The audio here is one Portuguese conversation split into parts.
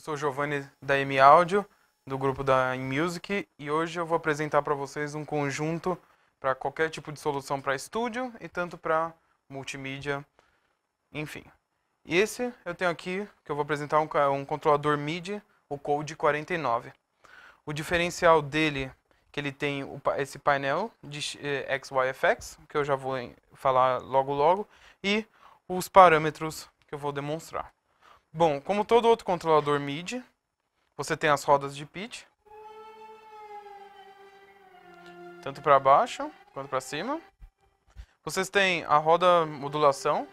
Eu sou Giovanni da M Audio, do grupo da InMusic, e hoje eu vou apresentar para vocês um conjunto para qualquer tipo de solução para estúdio e tanto para multimídia, enfim. E esse eu tenho aqui, que eu vou apresentar um, um controlador MIDI, o Code 49. O diferencial dele que ele tem esse painel de XYFX, eh, que eu já vou falar logo logo, e os parâmetros que eu vou demonstrar. Bom, como todo outro controlador MIDI, você tem as rodas de pitch. Tanto para baixo quanto para cima. Vocês têm a roda modulação.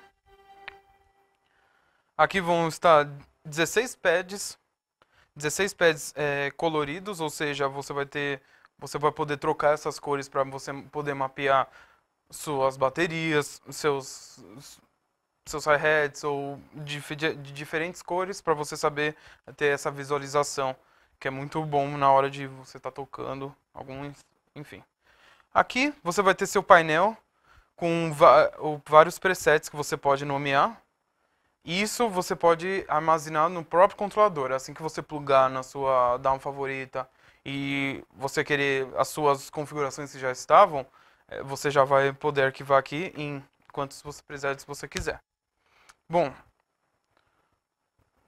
Aqui vão estar 16 pads, 16 pads é, coloridos, ou seja, você vai ter, você vai poder trocar essas cores para você poder mapear suas baterias, seus seus hi-hats ou de, de, diferentes cores para você saber eh, ter essa visualização, que é muito bom na hora de você estar tá tocando alguns, enfim. Aqui você vai ter seu painel com vários presets que você pode nomear. Isso você pode armazenar no próprio controlador, assim que você plugar na sua down favorita e você querer as suas configurações que já estavam, eh, você já vai poder arquivar aqui em quantos presets você quiser. Bom,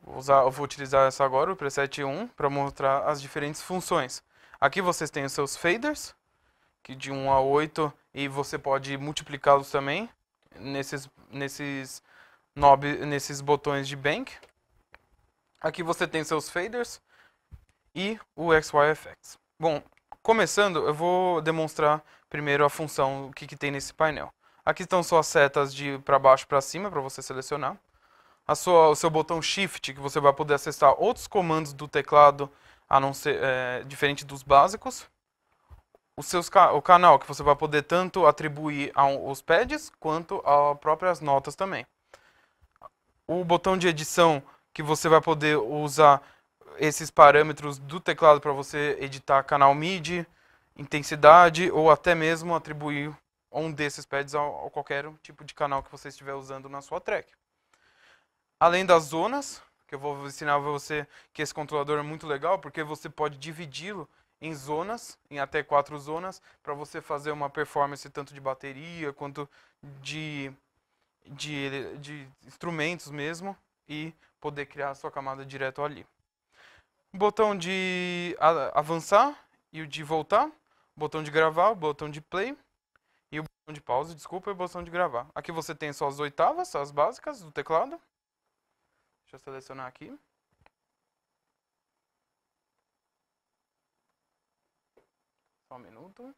vou, usar, vou utilizar essa agora, o preset 1, para mostrar as diferentes funções. Aqui vocês têm os seus faders, que de 1 a 8, e você pode multiplicá-los também nesses, nesses, knob, nesses botões de bank. Aqui você tem seus faders e o XYFX. Bom, começando, eu vou demonstrar primeiro a função, o que, que tem nesse painel. Aqui estão suas setas de para baixo para cima para você selecionar. Sua, o seu botão Shift, que você vai poder acessar outros comandos do teclado, a não ser é, diferente dos básicos. O, seus, o canal, que você vai poder tanto atribuir aos pads quanto às próprias notas também. O botão de edição, que você vai poder usar esses parâmetros do teclado para você editar canal MIDI, intensidade ou até mesmo atribuir um desses pads ao, ao qualquer tipo de canal que você estiver usando na sua track. Além das zonas, que eu vou ensinar para você que esse controlador é muito legal, porque você pode dividi-lo em zonas, em até quatro zonas, para você fazer uma performance tanto de bateria quanto de, de, de instrumentos mesmo e poder criar a sua camada direto ali. botão de avançar e o de voltar, botão de gravar, botão de play, botão de pausa, desculpa, e é botão de gravar. Aqui você tem só as oitavas, as básicas do teclado. Deixa eu selecionar aqui. Só um minuto.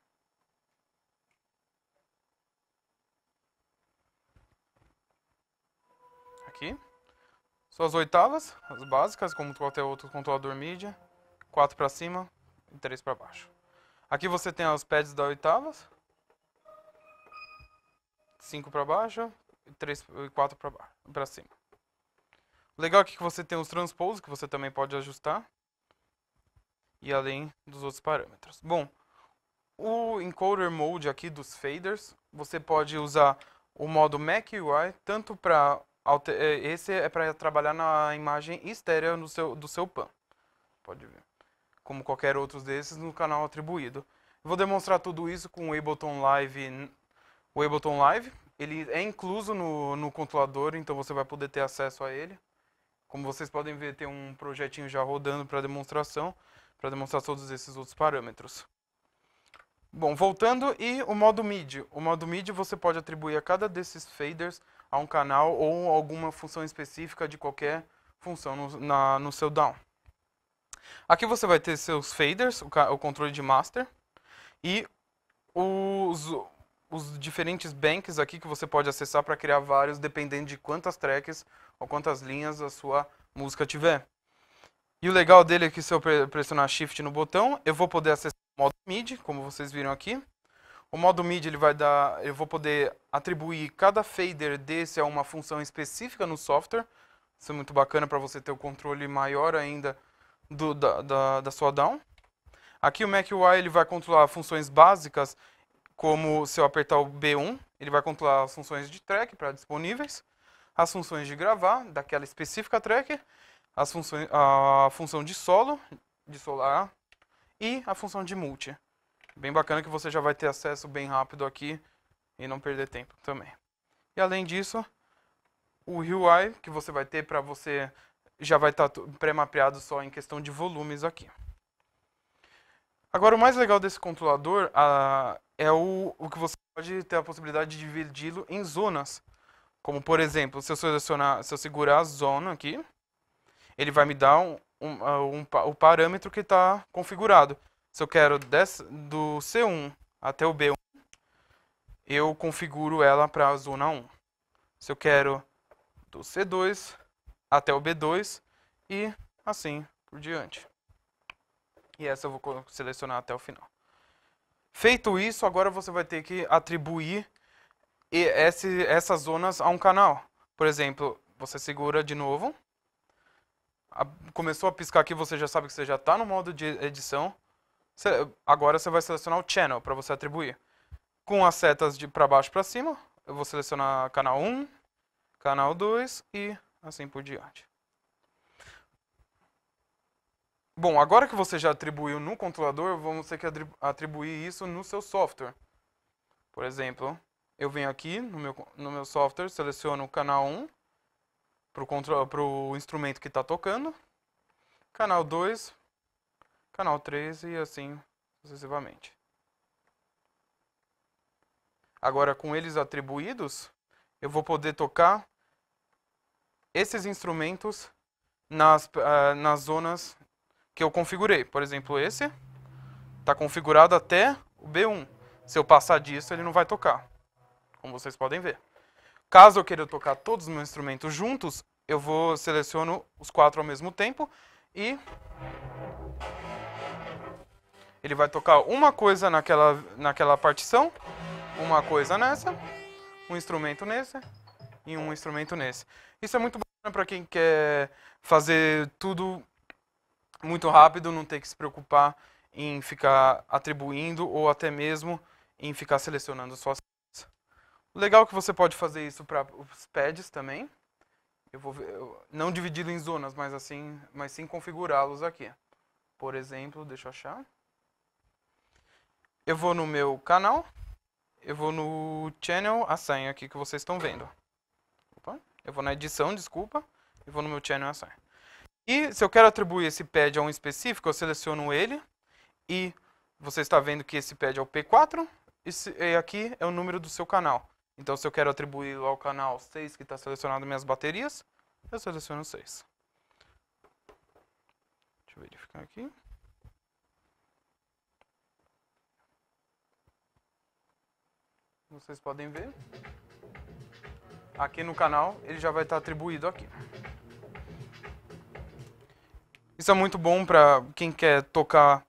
Aqui. Suas oitavas, as básicas, como qualquer outro controlador mídia. 4 para cima e 3 para baixo. Aqui você tem os pads das oitavas. 5 para baixo e 3 e 4 para para cima. O legal é que você tem os transpose que você também pode ajustar e além dos outros parâmetros. Bom, o encoder mode aqui dos faders, você pode usar o modo Mac UI tanto para é, esse é para trabalhar na imagem estéreo do seu, do seu PAN. Pode ver. Como qualquer outro desses no canal atribuído. Vou demonstrar tudo isso com o Ableton Live o Ableton Live, ele é incluso no, no controlador, então você vai poder ter acesso a ele. Como vocês podem ver, tem um projetinho já rodando para demonstração, para demonstrar todos esses outros parâmetros. Bom, voltando e o modo MIDI. O modo MIDI você pode atribuir a cada desses faders a um canal ou alguma função específica de qualquer função no, na, no seu down. Aqui você vai ter seus faders, o, o controle de master, e os, os diferentes banks aqui que você pode acessar para criar vários, dependendo de quantas tracks ou quantas linhas a sua música tiver. E o legal dele é que se eu pressionar Shift no botão, eu vou poder acessar o modo MIDI, como vocês viram aqui. O modo MIDI ele vai dar, eu vou poder atribuir cada fader desse a uma função específica no software. Isso é muito bacana para você ter o um controle maior ainda do, da, da, da sua DAW. Aqui o MacUI ele vai controlar funções básicas como se eu apertar o B1, ele vai controlar as funções de track para disponíveis, as funções de gravar, daquela específica track, as funções, a função de solo, de solar, e a função de multi. Bem bacana que você já vai ter acesso bem rápido aqui e não perder tempo também. E além disso, o UI que você vai ter para você já vai estar tá pré-mapeado só em questão de volumes aqui. Agora, o mais legal desse controlador, a, é o, o que você pode ter a possibilidade de dividi-lo em zonas. Como, por exemplo, se eu selecionar, se eu segurar a zona aqui, ele vai me dar um, um, ah, um, o parâmetro que está configurado. Se eu quero des, do C1 até o B1, eu configuro ela para a zona 1. Se eu quero do C2 até o B2 e assim por diante. E essa eu vou selecionar até o final. Feito isso, agora você vai ter que atribuir esse, essas zonas a um canal. Por exemplo, você segura de novo. A, começou a piscar aqui, você já sabe que você já está no modo de edição. agora você vai selecionar o channel para você atribuir. Com as setas de para baixo para cima, eu vou selecionar canal 1, canal 2 e assim por diante. Bom, agora que você já atribuiu no controlador, vamos ter que atribuir isso no seu software. Por exemplo, eu venho aqui no meu, no meu software, seleciono o canal 1 para o instrumento que está tocando, canal 2, canal 3 e assim sucessivamente. Agora, com eles atribuídos, eu vou poder tocar esses instrumentos nas, uh, nas zonas que eu configurei. Por exemplo, esse está configurado até o B1. Se eu passar disso, ele não vai tocar, como vocês podem ver. Caso eu queira tocar todos os meus instrumentos juntos, eu vou seleciono os quatro ao mesmo tempo e ele vai tocar uma coisa naquela, naquela partição, uma coisa nessa, um instrumento nesse e um instrumento nesse. Isso é muito bom para quem quer fazer tudo muito rápido, não ter que se preocupar em ficar atribuindo ou até mesmo em ficar selecionando suas peças. O legal é que você pode fazer isso para os pads também. Eu vou ver, não dividido em zonas, mas assim, mas sim configurá-los aqui. Por exemplo, deixa eu achar. Eu vou no meu canal, eu vou no channel, a senha aqui que vocês estão vendo. Opa, eu vou na edição, desculpa, eu vou no meu channel, a senha. E se eu quero atribuir esse pad a um específico, eu seleciono ele e você está vendo que esse pad é o P4 e aqui é o número do seu canal. Então, se eu quero atribuir ao canal 6 que está selecionado minhas baterias, eu seleciono 6. Deixa eu verificar aqui. Vocês podem ver. Aqui no canal ele já vai estar atribuído aqui. Isso é muito bom para quem quer tocar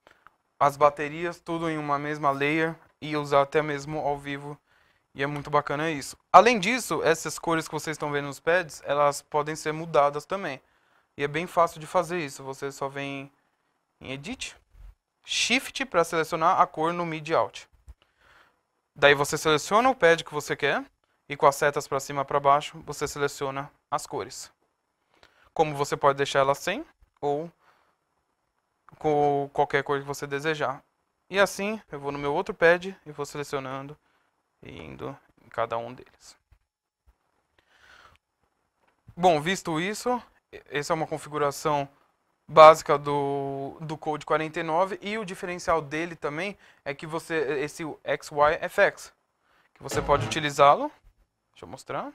as baterias tudo em uma mesma layer e usar até mesmo ao vivo. E é muito bacana isso. Além disso, essas cores que vocês estão vendo nos pads, elas podem ser mudadas também. E é bem fácil de fazer isso. Você só vem em Edit, Shift para selecionar a cor no Mid Alt. Daí você seleciona o pad que você quer e com as setas para cima e para baixo, você seleciona as cores. Como você pode deixar ela sem ou com qualquer coisa que você desejar. E assim, eu vou no meu outro pad e vou selecionando e indo em cada um deles. Bom, visto isso, essa é uma configuração básica do, do Code 49 e o diferencial dele também é que você esse XYFX, que você pode utilizá-lo. Deixa eu mostrar.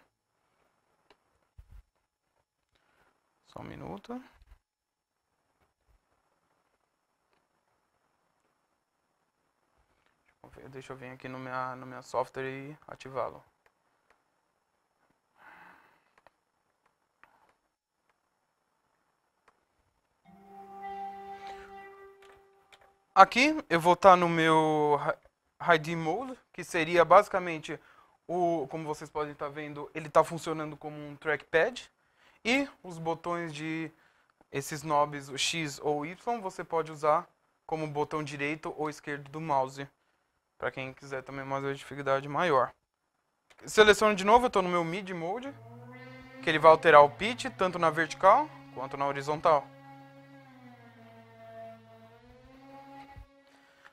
Só um minuto. Deixa eu vir aqui no minha, no minha software e ativá-lo. Aqui eu vou estar tá no meu ID Mode, que seria basicamente o, como vocês podem estar tá vendo, ele está funcionando como um trackpad. E os botões de esses knobs, o X ou Y, você pode usar como botão direito ou esquerdo do mouse para quem quiser também uma dificuldade maior. Seleciono de novo, eu estou no meu mid mode, que ele vai alterar o pitch tanto na vertical quanto na horizontal.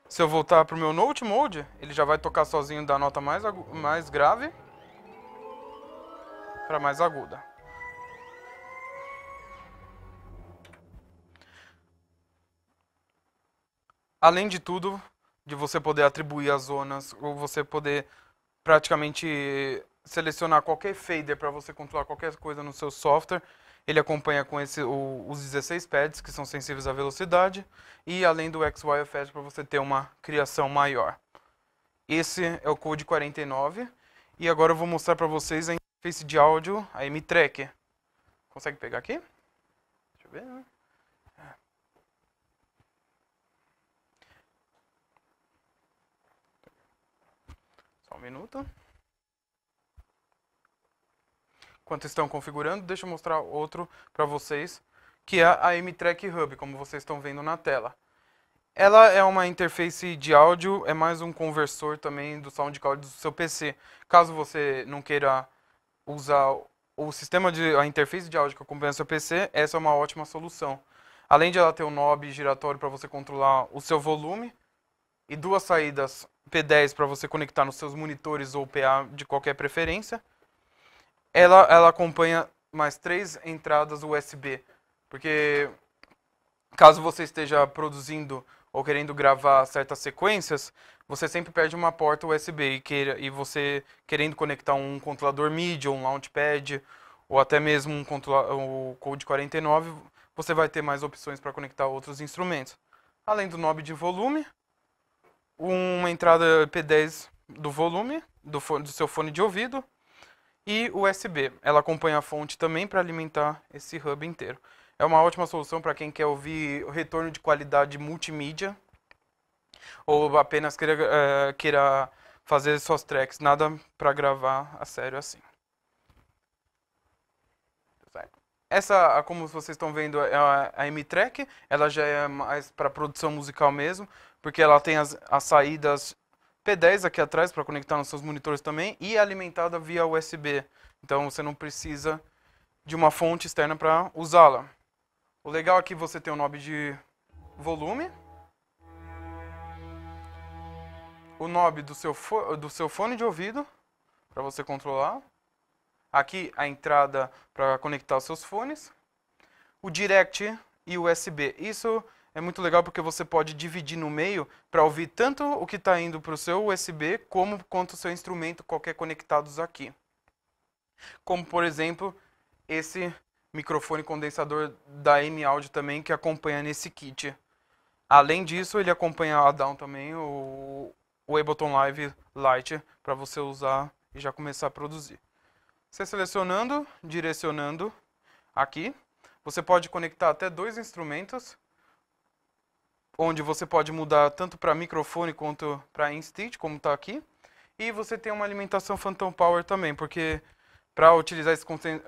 Se eu voltar para o meu note mode, ele já vai tocar sozinho da nota mais, mais grave para mais aguda. Além de tudo, de você poder atribuir as zonas, ou você poder praticamente selecionar qualquer fader para você controlar qualquer coisa no seu software. Ele acompanha com esse, o, os 16 pads, que são sensíveis à velocidade, e além do XYFS para você ter uma criação maior. Esse é o Code 49, e agora eu vou mostrar para vocês a interface de áudio, a M-Track. Consegue pegar aqui? Deixa eu ver. Né? minuto. Enquanto estão configurando, deixa eu mostrar outro para vocês, que é a M-Track Hub, como vocês estão vendo na tela. Ela é uma interface de áudio, é mais um conversor também do SoundCloud do seu PC. Caso você não queira usar o sistema de a interface de áudio que acompanha seu PC, essa é uma ótima solução. Além de ela ter um knob giratório para você controlar o seu volume e duas saídas P10 para você conectar nos seus monitores ou PA de qualquer preferência. Ela, ela acompanha mais três entradas USB, porque caso você esteja produzindo ou querendo gravar certas sequências, você sempre perde uma porta USB e, queira, e você querendo conectar um controlador MIDI um Launchpad ou até mesmo um o Code 49, você vai ter mais opções para conectar outros instrumentos. Além do knob de volume, uma entrada P10 do volume do, do seu fone de ouvido e USB. Ela acompanha a fonte também para alimentar esse hub inteiro. É uma ótima solução para quem quer ouvir retorno de qualidade multimídia ou apenas queira, é, queira fazer suas tracks, nada para gravar a sério assim. Essa, como vocês estão vendo, é a M-Track, ela já é mais para produção musical mesmo, porque ela tem as, as saídas P10 aqui atrás para conectar nos seus monitores também e é alimentada via USB. Então você não precisa de uma fonte externa para usá-la. O legal é que você tem o um knob de volume, o knob do seu, do seu fone de ouvido para você controlar, aqui a entrada para conectar os seus fones, o direct e USB. Isso é muito legal porque você pode dividir no meio para ouvir tanto o que está indo para o seu USB como quanto o seu instrumento qualquer conectados aqui. Como por exemplo esse microfone condensador da M Audio também que acompanha nesse kit. Além disso, ele acompanha a Down também, o, o Ableton Live Lite, para você usar e já começar a produzir. Você selecionando, direcionando aqui, você pode conectar até dois instrumentos onde você pode mudar tanto para microfone quanto para in como está aqui. E você tem uma alimentação Phantom Power também, porque para utilizar esses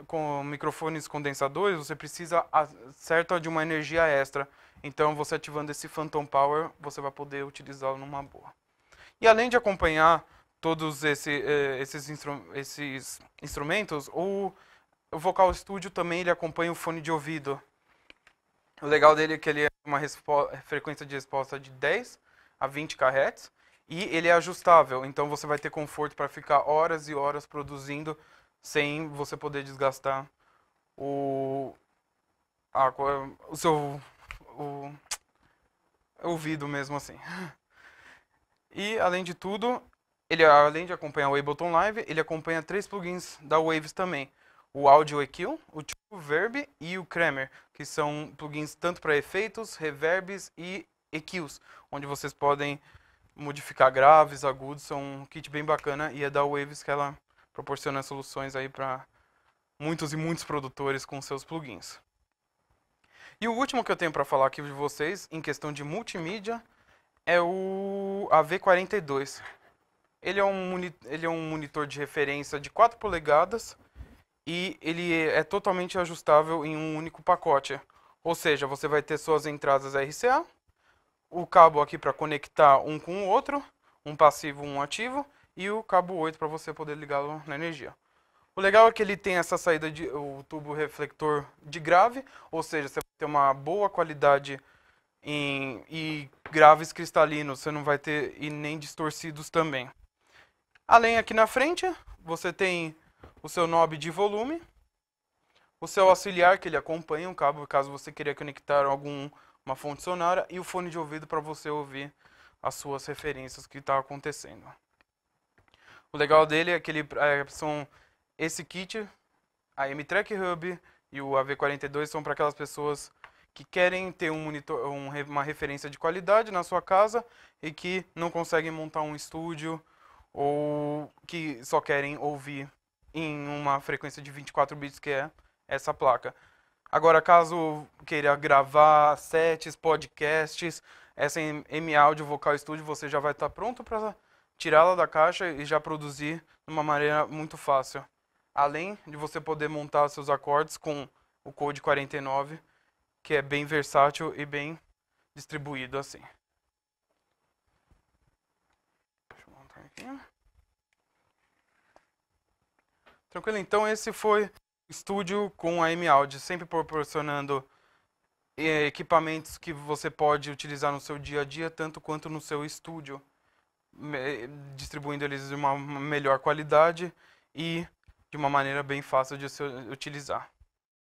com microfones condensadores, você precisa certa de uma energia extra. Então, você ativando esse Phantom Power, você vai poder utilizá-lo numa boa. E além de acompanhar todos esse, eh, esses, instru esses, instrumentos, o, o Vocal Studio também ele acompanha o fone de ouvido. O legal dele é que ele é uma frequência de resposta de 10 a 20 kHz e ele é ajustável, então você vai ter conforto para ficar horas e horas produzindo sem você poder desgastar o, a, o seu o, o ouvido mesmo assim. E além de tudo, ele além de acompanhar o Ableton Live, ele acompanha três plugins da Waves também, o Audio EQ, o tipo Verb e o Kramer, que são plugins tanto para efeitos, reverbs e EQs, onde vocês podem modificar graves, agudos, são um kit bem bacana e é da Waves que ela proporciona soluções aí para muitos e muitos produtores com seus plugins. E o último que eu tenho para falar aqui de vocês, em questão de multimídia, é o AV42. Ele é um, ele é um monitor de referência de 4 polegadas, e ele é, é totalmente ajustável em um único pacote. Ou seja, você vai ter suas entradas RCA, o cabo aqui para conectar um com o outro, um passivo, um ativo, e o cabo 8 para você poder ligá-lo na energia. O legal é que ele tem essa saída de o tubo reflector de grave, ou seja, você vai ter uma boa qualidade em, e graves cristalinos, você não vai ter e nem distorcidos também. Além aqui na frente, você tem o seu knob de volume, o seu auxiliar que ele acompanha, um cabo caso você queira conectar alguma fonte sonora e o fone de ouvido para você ouvir as suas referências que está acontecendo. O legal dele é que ele, é, são esse kit, a M-Track Hub e o AV42 são para aquelas pessoas que querem ter um monitor, um, uma referência de qualidade na sua casa e que não conseguem montar um estúdio ou que só querem ouvir em uma frequência de 24 bits, que é essa placa. Agora, caso queira gravar sets, podcasts, essa M-Audio Vocal Studio, você já vai estar tá pronto para tirá-la da caixa e já produzir de uma maneira muito fácil. Além de você poder montar seus acordes com o Code 49, que é bem versátil e bem distribuído assim. Deixa eu montar aqui. Tranquilo? Então esse foi o estúdio com a M-Audio, sempre proporcionando eh, equipamentos que você pode utilizar no seu dia a dia, tanto quanto no seu estúdio, distribuindo eles de uma melhor qualidade e de uma maneira bem fácil de se utilizar.